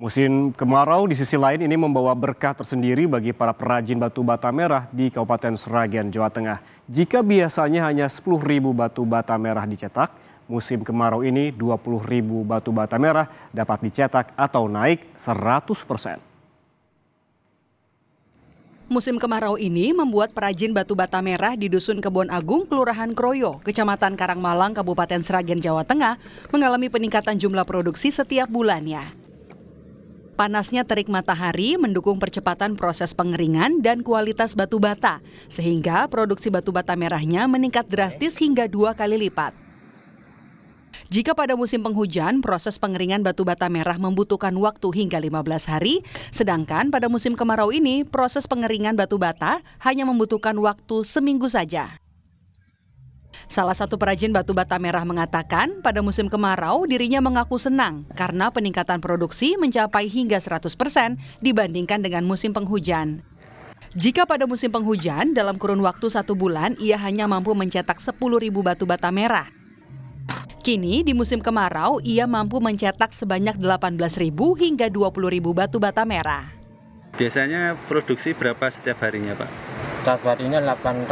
Musim kemarau di sisi lain ini membawa berkah tersendiri bagi para perajin batu bata merah di Kabupaten Seragen, Jawa Tengah. Jika biasanya hanya ribu batu bata merah dicetak, musim kemarau ini 20.000 batu bata merah dapat dicetak atau naik 100 persen. Musim kemarau ini membuat perajin batu bata merah di Dusun Kebon Agung, Kelurahan Kroyo, Kecamatan Karangmalang, Kabupaten Seragen, Jawa Tengah, mengalami peningkatan jumlah produksi setiap bulannya. Panasnya terik matahari mendukung percepatan proses pengeringan dan kualitas batu bata, sehingga produksi batu bata merahnya meningkat drastis hingga dua kali lipat. Jika pada musim penghujan, proses pengeringan batu bata merah membutuhkan waktu hingga 15 hari, sedangkan pada musim kemarau ini, proses pengeringan batu bata hanya membutuhkan waktu seminggu saja. Salah satu perajin batu bata merah mengatakan, pada musim kemarau dirinya mengaku senang karena peningkatan produksi mencapai hingga 100% dibandingkan dengan musim penghujan. Jika pada musim penghujan, dalam kurun waktu satu bulan, ia hanya mampu mencetak 10.000 batu bata merah. Kini, di musim kemarau, ia mampu mencetak sebanyak 18.000 hingga 20.000 batu bata merah. Biasanya produksi berapa setiap harinya, Pak? Setiap harinya 800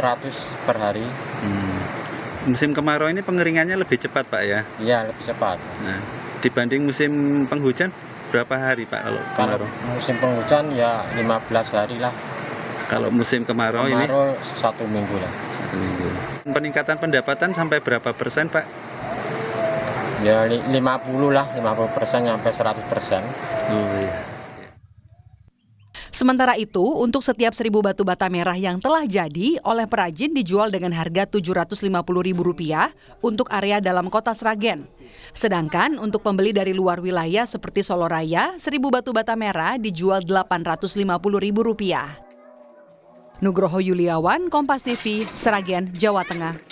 per hari. Hmm musim kemarau ini pengeringannya lebih cepat pak ya? Iya lebih cepat. Nah, dibanding musim penghujan berapa hari pak kalau kemarau? Kalau musim penghujan ya 15 hari lah. Kalau musim kemarau, kemarau ini? Kemarau satu minggu lah. Satu minggu. Peningkatan pendapatan sampai berapa persen pak? Ya 50 lah, 50 persen sampai 100 persen. Oh iya. Sementara itu, untuk setiap seribu batu bata merah yang telah jadi oleh perajin dijual dengan harga Rp750.000 untuk area dalam kota Sragen. Sedangkan untuk pembeli dari luar wilayah seperti Solo Raya, seribu batu bata merah dijual Rp850.000. Nugroho Yuliawan, Kompas TV, Sragen, Jawa Tengah.